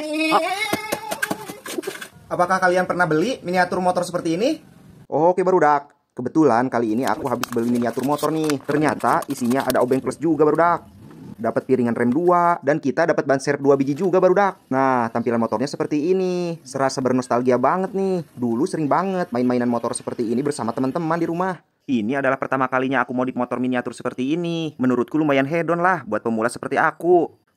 Ah. Apakah kalian pernah beli miniatur motor seperti ini? Oke barudak, kebetulan kali ini aku habis beli miniatur motor nih. Ternyata isinya ada obeng plus juga barudak. Dapat piringan rem 2 dan kita dapat ban serep 2 biji juga barudak. Nah, tampilan motornya seperti ini. Serasa bernostalgia banget nih. Dulu sering banget main-mainan motor seperti ini bersama teman-teman di rumah. Ini adalah pertama kalinya aku modif motor miniatur seperti ini. Menurutku lumayan hedon lah buat pemula seperti aku.